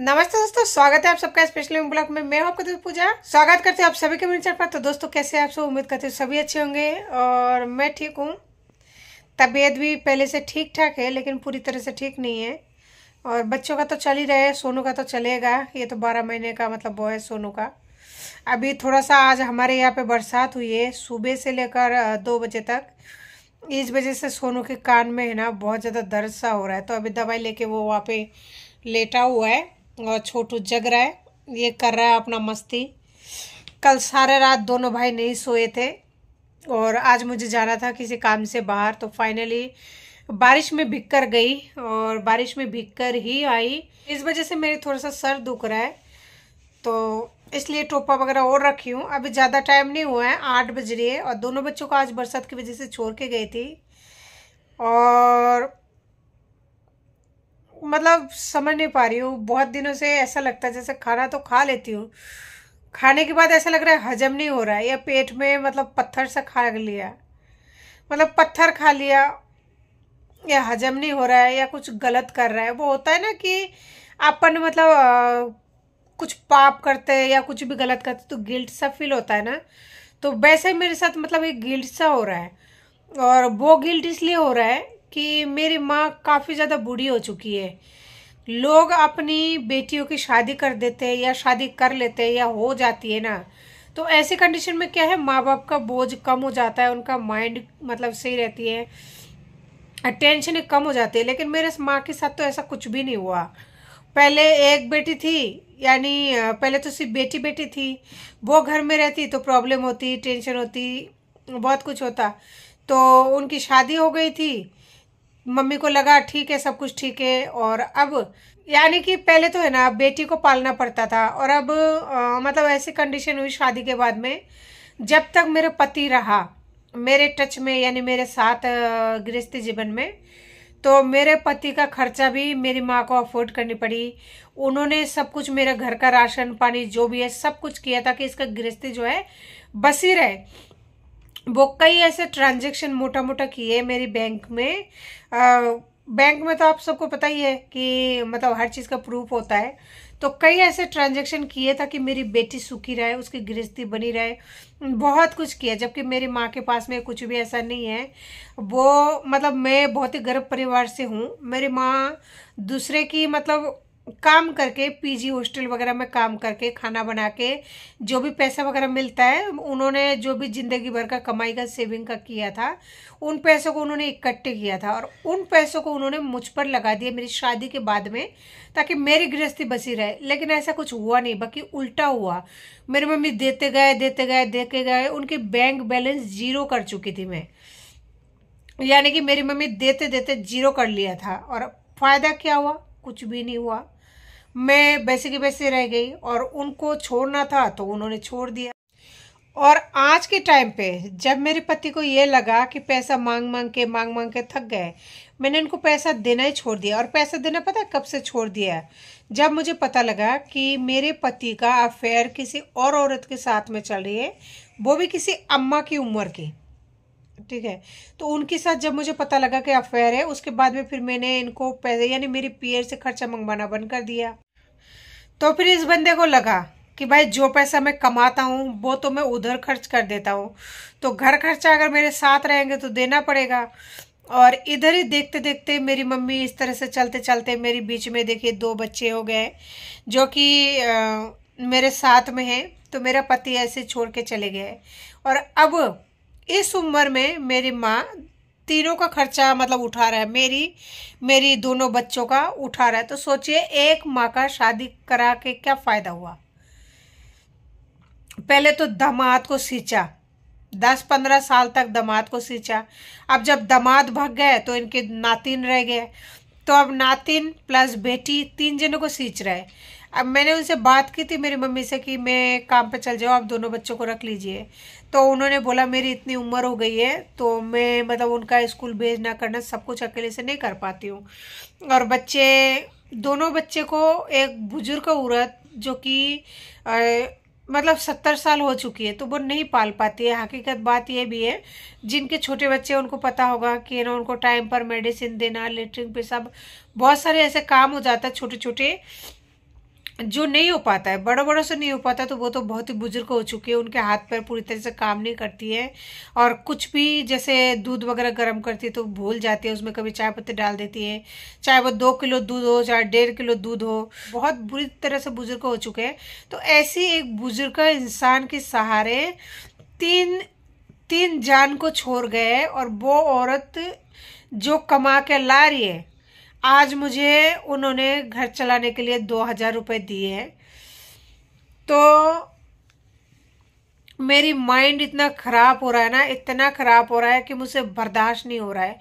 नमस्ते दोस्तों स्वागत है आप सबका स्पेशल ब्लॉग में मैं हूं आपका दोस्त पूजा स्वागत करते हैं आप सभी के मेरे चैनल पर तो दोस्तों कैसे हैं आप सब उम्मीद करते हो सभी अच्छे होंगे और मैं ठीक हूँ तबीयत भी पहले से ठीक ठाक है लेकिन पूरी तरह से ठीक नहीं है और बच्चों का तो चल ही रहा है सोनू का तो चलेगा ये तो बारह महीने का मतलब वो है सोनू का अभी थोड़ा सा आज हमारे यहाँ पर बरसात हुई है सुबह से लेकर दो बजे तक इस वजह से सोनू के कान में है ना बहुत ज़्यादा दर्द सा हो रहा है तो अभी दवाई लेके वो वहाँ पे लेटा हुआ है और छोटू जग रहा है ये कर रहा है अपना मस्ती कल सारे रात दोनों भाई नहीं सोए थे और आज मुझे जाना था किसी काम से बाहर तो फाइनली बारिश में भीग कर गई और बारिश में भीग कर ही आई इस वजह से मेरी थोड़ा सा सर दुख रहा है तो इसलिए टोपा वगैरह और रखी हूँ अभी ज़्यादा टाइम नहीं हुआ है आठ बज रही है और दोनों बच्चों को आज बरसात की वजह से छोड़ के गई थी और मतलब समझ नहीं पा रही हूँ बहुत दिनों से ऐसा लगता है जैसे खाना तो खा लेती हूँ खाने के बाद ऐसा लग रहा है हजम नहीं हो रहा है या पेट में मतलब पत्थर सा खा लिया मतलब पत्थर खा लिया या हजम नहीं हो रहा है या कुछ गलत कर रहा है वो होता है ना कि अपन मतलब आ, कुछ पाप करते हैं या कुछ भी गलत करते तो गिल्ट सा फील होता है ना तो वैसे मेरे साथ मतलब एक गिल्ट सा हो रहा है और वो गिल्ट इसलिए हो रहा है कि मेरी माँ काफ़ी ज़्यादा बूढ़ी हो चुकी है लोग अपनी बेटियों की शादी कर देते हैं या शादी कर लेते हैं या हो जाती है ना तो ऐसी कंडीशन में क्या है माँ बाप का बोझ कम हो जाता है उनका माइंड मतलब सही रहती है टेंशन कम हो जाती है लेकिन मेरे माँ के साथ तो ऐसा कुछ भी नहीं हुआ पहले एक बेटी थी यानी पहले तो सिर्फ बेटी बेटी थी वो घर में रहती तो प्रॉब्लम होती टेंशन होती बहुत कुछ होता तो उनकी शादी हो गई थी मम्मी को लगा ठीक है सब कुछ ठीक है और अब यानी कि पहले तो है ना बेटी को पालना पड़ता था और अब आ, मतलब ऐसी कंडीशन हुई शादी के बाद में जब तक मेरे पति रहा मेरे टच में यानी मेरे साथ गृहस्थी जीवन में तो मेरे पति का खर्चा भी मेरी माँ को अफोर्ड करनी पड़ी उन्होंने सब कुछ मेरे घर का राशन पानी जो भी है सब कुछ किया था कि इसका गृहस्थी जो है बसी रहे वो कई ऐसे ट्रांजेक्शन मोटा मोटा किए मेरी बैंक में आ, बैंक में तो आप सबको पता ही है कि मतलब हर चीज़ का प्रूफ होता है तो कई ऐसे ट्रांजेक्शन किए ताकि मेरी बेटी सुखी रहे उसकी गृहस्थी बनी रहे बहुत कुछ किया जबकि मेरी माँ के पास में कुछ भी ऐसा नहीं है वो मतलब मैं बहुत ही गर्व परिवार से हूँ मेरी माँ दूसरे की मतलब काम करके पीजी हॉस्टल वगैरह में काम करके खाना बना के जो भी पैसा वगैरह मिलता है उन्होंने जो भी ज़िंदगी भर का कमाई का सेविंग का किया था उन पैसों को उन्होंने इकट्ठे किया था और उन पैसों को उन्होंने मुझ पर लगा दिया मेरी शादी के बाद में ताकि मेरी गृहस्थी बसी रहे लेकिन ऐसा कुछ हुआ नहीं बाकी उल्टा हुआ मेरी मम्मी देते गए देते गए देते गए उनकी बैंक बैलेंस जीरो कर चुकी थी मैं यानी कि मेरी मम्मी देते देते जीरो कर लिया था और फ़ायदा क्या हुआ कुछ भी नहीं हुआ मैं वैसे की वैसे रह गई और उनको छोड़ना था तो उन्होंने छोड़ दिया और आज के टाइम पे जब मेरे पति को ये लगा कि पैसा मांग मांग के मांग मांग के थक गए मैंने इनको पैसा देना ही छोड़ दिया और पैसा देना पता कब से छोड़ दिया जब मुझे पता लगा कि मेरे पति का अफेयर किसी और औरत के साथ में चल रही है वो भी किसी अम्मा की उम्र की ठीक है तो उनके साथ जब मुझे पता लगा कि अफेयर है उसके बाद में फिर मैंने इनको पैसे यानी मेरे पीएर से खर्चा मंगवाना बंद कर दिया तो फिर इस बंदे को लगा कि भाई जो पैसा मैं कमाता हूँ वो तो मैं उधर खर्च कर देता हूँ तो घर खर्चा अगर मेरे साथ रहेंगे तो देना पड़ेगा और इधर ही देखते देखते मेरी मम्मी इस तरह से चलते चलते मेरी बीच में देखिए दो बच्चे हो गए जो कि मेरे साथ में हैं तो मेरा पति ऐसे छोड़ के चले गए और अब इस उम्र में मेरी माँ तीनों का खर्चा मतलब उठा रहा है मेरी मेरी दोनों बच्चों का उठा रहा है तो सोचिए एक माँ का शादी करा के क्या फ़ायदा हुआ पहले तो दामाद को सींचा दस पंद्रह साल तक दामाद को सींचा अब जब दामाद भाग गए तो इनके नातिन रह गए तो अब नातिन प्लस बेटी तीन जनों को सींच रहे अब मैंने उनसे बात की थी मेरी मम्मी से कि मैं काम पर चल जाओ आप दोनों बच्चों को रख लीजिए तो उन्होंने बोला मेरी इतनी उम्र हो गई है तो मैं मतलब उनका स्कूल भेजना करना सब कुछ अकेले से नहीं कर पाती हूँ और बच्चे दोनों बच्चे को एक बुजुर्ग औरत जो कि मतलब सत्तर साल हो चुकी है तो वो नहीं पाल पाती है हकीकत बात यह भी है जिनके छोटे बच्चे उनको पता होगा कि ना उनको टाइम पर मेडिसिन देना लेटरिन पे सब बहुत सारे ऐसे काम हो जाता है छोटे छोटे जो नहीं हो पाता है बड़ों बड़ों से नहीं हो पाता तो वो तो बहुत ही बुजुर्ग हो चुके हैं उनके हाथ पैर पूरी तरह से काम नहीं करती है और कुछ भी जैसे दूध वगैरह गर्म करती है तो भूल जाती है उसमें कभी चाय पत्ती डाल देती है चाहे वो दो किलो दूध हो चाहे डेढ़ किलो दूध हो बहुत बुरी तरह से बुजुर्ग हो चुके हैं तो ऐसी एक बुजुर्ग इंसान के सहारे तीन तीन जान को छोड़ गए और वो औरत जो कमा के ला रही है आज मुझे उन्होंने घर चलाने के लिए दो हज़ार रुपये दिए हैं तो मेरी माइंड इतना ख़राब हो रहा है ना इतना ख़राब हो रहा है कि मुझसे बर्दाश्त नहीं हो रहा है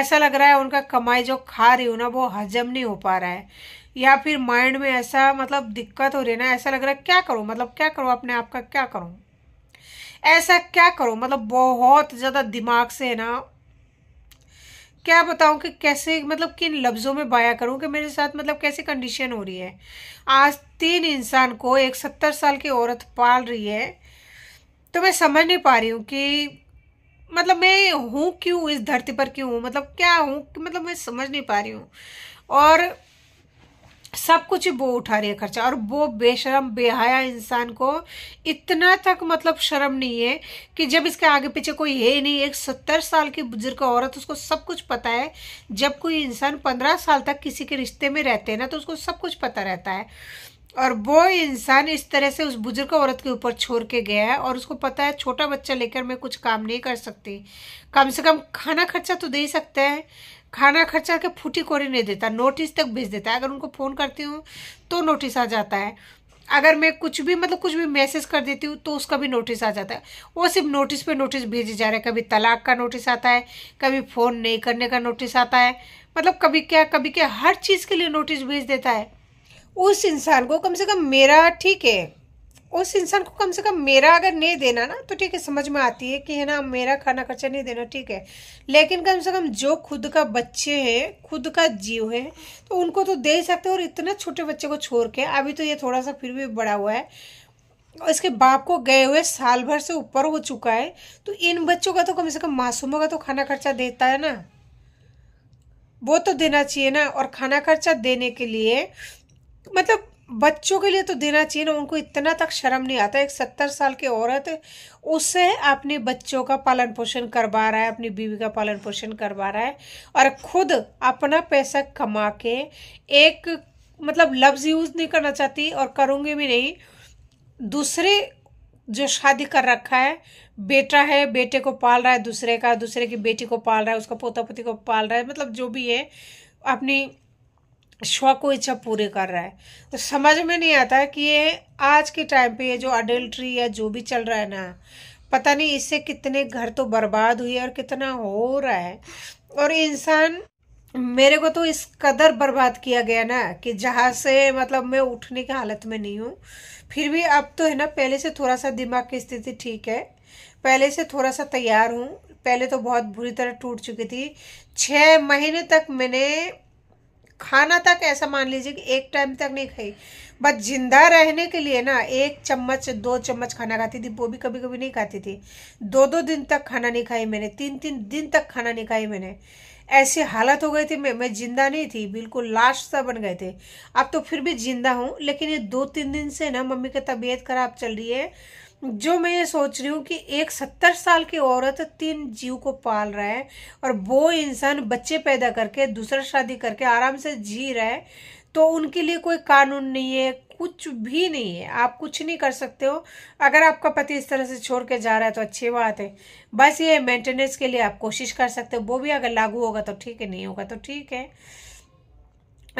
ऐसा लग रहा है उनका कमाई जो खा रही हूँ ना वो हजम नहीं हो पा रहा है या फिर माइंड में ऐसा मतलब दिक्कत हो रही है ना ऐसा लग रहा है क्या करूँ मतलब क्या करूँ अपने आप का क्या करूँ ऐसा क्या करूँ मतलब बहुत ज़्यादा दिमाग से है ना क्या बताऊं कि कैसे मतलब किन लफ्ज़ों में बाया करूं कि मेरे साथ मतलब कैसी कंडीशन हो रही है आज तीन इंसान को एक सत्तर साल की औरत पाल रही है तो मैं समझ नहीं पा रही हूँ कि मतलब मैं हूँ क्यों इस धरती पर क्यों हूँ मतलब क्या हूँ मतलब मैं समझ नहीं पा रही हूँ और सब कुछ वो उठा रही है खर्चा और वो बेशरम बेहाया इंसान को इतना तक मतलब शर्म नहीं है कि जब इसके आगे पीछे कोई है नहीं एक सत्तर साल की बुजुर्ग औरत उसको सब कुछ पता है जब कोई इंसान पंद्रह साल तक किसी के रिश्ते में रहते हैं ना तो उसको सब कुछ पता रहता है और वो इंसान इस तरह से उस बुजुर्ग औरत के ऊपर छोड़ के गया है और उसको पता है छोटा बच्चा लेकर मैं कुछ काम नहीं कर सकती कम से कम खाना खर्चा तो दे ही सकते हैं खाना खर्चा के फूटी को नहीं देता नोटिस तक भेज देता है अगर उनको फ़ोन करती हूँ तो नोटिस आ जाता है अगर मैं कुछ भी मतलब कुछ भी मैसेज कर देती हूँ तो उसका भी नोटिस आ जाता है वो सिर्फ नोटिस पे नोटिस भेजे जा रहे हैं कभी तलाक का नोटिस आता है कभी फ़ोन नहीं करने का नोटिस आता है मतलब कभी क्या कभी क्या हर चीज़ के लिए नोटिस भेज देता है उस इंसान को कम से कम मेरा ठीक है उस इंसान को कम से कम मेरा अगर नहीं देना ना तो ठीक है समझ में आती है कि है ना मेरा खाना खर्चा नहीं देना ठीक है लेकिन कम से कम जो खुद का बच्चे हैं खुद का जीव है तो उनको तो दे सकते हो और इतना छोटे बच्चे को छोड़ के अभी तो ये थोड़ा सा फिर भी बड़ा हुआ है और इसके बाप को गए हुए साल भर से ऊपर हो चुका है तो इन बच्चों का तो कम से कम मासूमों का तो खाना खर्चा देता है ना वो तो देना चाहिए ना और खाना खर्चा देने के लिए मतलब बच्चों के लिए तो देना चाहिए ना उनको इतना तक शर्म नहीं आता एक सत्तर साल की औरत उससे अपने बच्चों का पालन पोषण करवा रहा है अपनी बीवी का पालन पोषण करवा रहा है और खुद अपना पैसा कमा के एक मतलब लफ्ज़ यूज़ नहीं करना चाहती और करूँगी भी नहीं दूसरे जो शादी कर रखा है बेटा है बेटे को पाल रहा है दूसरे का दूसरे की बेटी को पाल रहा है उसका पोता पोती को पाल रहा है मतलब जो भी है अपनी शौक व इच्छा पूरे कर रहा है तो समझ में नहीं आता कि ये आज के टाइम पे ये जो अडल्ट्री या जो भी चल रहा है ना पता नहीं इससे कितने घर तो बर्बाद हुए और कितना हो रहा है और इंसान मेरे को तो इस कदर बर्बाद किया गया ना कि जहाँ से मतलब मैं उठने की हालत में नहीं हूँ फिर भी अब तो है ना पहले से थोड़ा सा दिमाग की स्थिति ठीक है पहले से थोड़ा सा तैयार हूँ पहले तो बहुत बुरी तरह टूट चुकी थी छः महीने तक मैंने खाना तक ऐसा मान लीजिए कि एक टाइम तक नहीं खाई बट जिंदा रहने के लिए ना एक चम्मच दो चम्मच खाना खाती थी वो भी कभी कभी नहीं खाती थी दो दो दिन तक खाना नहीं खाई मैंने तीन तीन दिन तक खाना नहीं खाई मैंने ऐसी हालत हो गई थी मैं मैं जिंदा नहीं थी बिल्कुल लाश सा बन गए थे अब तो फिर भी जिंदा हूँ लेकिन ये दो तीन दिन से ना मम्मी की तबीयत खराब चल रही है जो मैं ये सोच रही हूँ कि एक सत्तर साल की औरत तीन जीव को पाल रहा है और वो इंसान बच्चे पैदा करके दूसरा शादी करके आराम से जी रहा है तो उनके लिए कोई कानून नहीं है कुछ भी नहीं है आप कुछ नहीं कर सकते हो अगर आपका पति इस तरह से छोड़ के जा रहा है तो अच्छी बात है बस ये मेंटेनेंस के लिए आप कोशिश कर सकते हो वो भी अगर लागू होगा तो ठीक है नहीं होगा तो ठीक है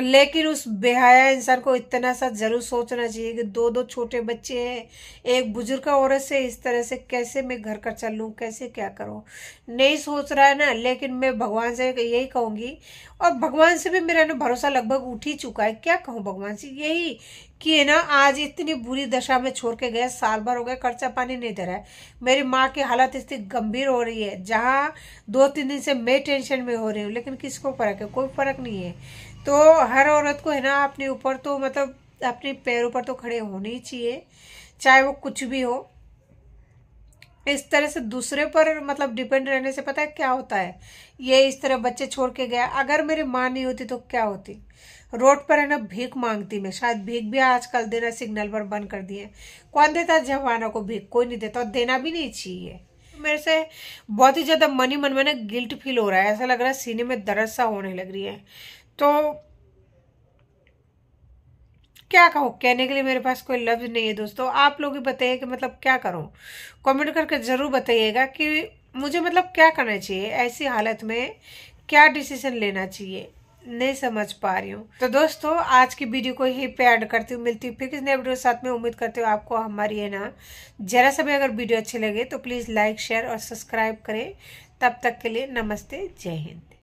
लेकिन उस बेहाया इंसान को इतना सा जरूर सोचना चाहिए कि दो दो छोटे बच्चे हैं एक बुजुर्ग औरत से इस तरह से कैसे मैं घर का चल लूँ कैसे क्या करूँ नहीं सोच रहा है ना लेकिन मैं भगवान से यही कहूँगी और भगवान से भी मेरा ना भरोसा लगभग उठ ही चुका है क्या कहूँ भगवान से यही कि है ना आज इतनी बुरी दशा में छोड़ के गए साल भर हो गया खर्चा पानी नहीं दे रहा है मेरी माँ की हालत इतनी गंभीर हो रही है जहाँ दो तीन दिन से मैं टेंशन में हो रही हूँ लेकिन किसको फ़र्क है कोई फ़र्क नहीं है तो हर औरत को है ना अपने ऊपर तो मतलब अपने पैरों पर तो खड़े होने ही चाहिए चाहे वो कुछ भी हो इस तरह से दूसरे पर मतलब डिपेंड रहने से पता है क्या होता है ये इस तरह बच्चे छोड़ के गया अगर मेरी माँ नहीं होती तो क्या होती रोड पर है ना भीख मांगती मैं शायद भीख भी आजकल देना सिग्नल पर बंद कर दिए कौन देता है जवानों को भीख कोई नहीं देता और देना भी नहीं चाहिए मेरे से बहुत ही ज़्यादा मनी मन में ना गिल्ट फील हो रहा है ऐसा लग रहा है सीने में दर्द सा होने लग रही है तो क्या कहो कहने के लिए मेरे पास कोई लफ्ज़ नहीं है दोस्तों आप लोग ही बताइए कि मतलब क्या करूँ कमेंट करके ज़रूर बताइएगा कि मुझे मतलब क्या करना चाहिए ऐसी हालत में क्या डिसीजन लेना चाहिए नहीं समझ पा रही हूँ तो दोस्तों आज की वीडियो को यहीं पे ऐड करती हूँ मिलती हूँ फिर किसी नए वीडियो के साथ में उम्मीद करती हूँ आपको हमारी है ना जरा सा भी अगर वीडियो अच्छी लगे तो प्लीज़ लाइक शेयर और सब्सक्राइब करें तब तक के लिए नमस्ते जय हिंद